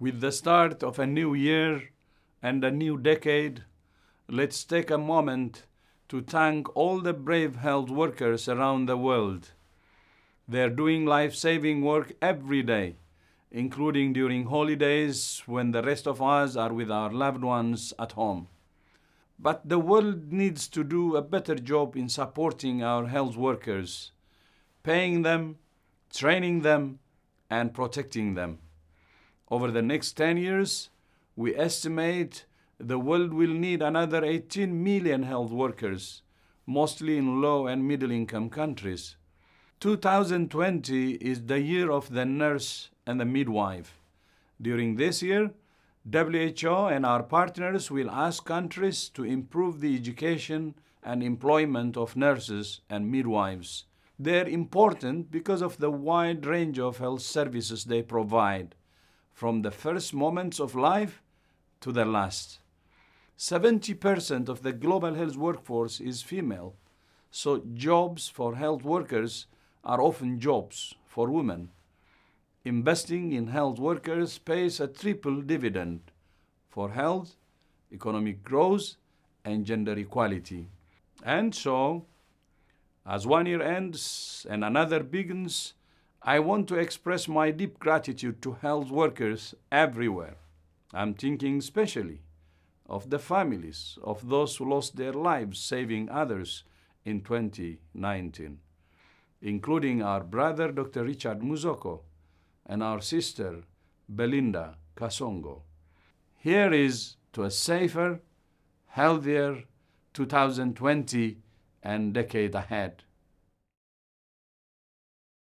with the start of a new year and a new decade, let's take a moment to thank all the brave health workers around the world. They're doing life saving work every day, including during holidays when the rest of us are with our loved ones at home. But the world needs to do a better job in supporting our health workers, paying them, training them, and protecting them. Over the next 10 years, we estimate the world will need another 18 million health workers, mostly in low and middle income countries. 2020 is the year of the nurse and the midwife. During this year, WHO and our partners will ask countries to improve the education and employment of nurses and midwives. They're important because of the wide range of health services they provide from the first moments of life to the last. 70% of the global health workforce is female, so jobs for health workers are often jobs for women. Investing in health workers pays a triple dividend for health, economic growth, and gender equality. And so, as one year ends and another begins, I want to express my deep gratitude to health workers everywhere. I'm thinking especially of the families of those who lost their lives saving others in 2019, including our brother Dr. Richard Muzoko and our sister Belinda Kasongo. Here is to a safer, healthier 2020 and decade ahead.